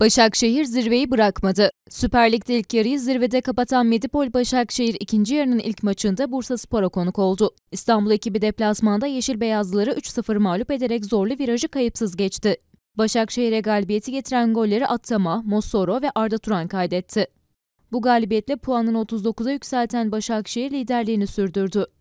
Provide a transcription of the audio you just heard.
Başakşehir zirveyi bırakmadı. Süper Lig'de ilk yarıyı zirvede kapatan Medipol Başakşehir ikinci yarının ilk maçında Bursa Spor'a konuk oldu. İstanbul ekibi deplasmanda Yeşil Beyazlıları 3-0 mağlup ederek zorlu virajı kayıpsız geçti. Başakşehir'e galibiyeti getiren golleri Attama, Mosoro ve Arda Turan kaydetti. Bu galibiyetle puanını 39'a yükselten Başakşehir liderliğini sürdürdü.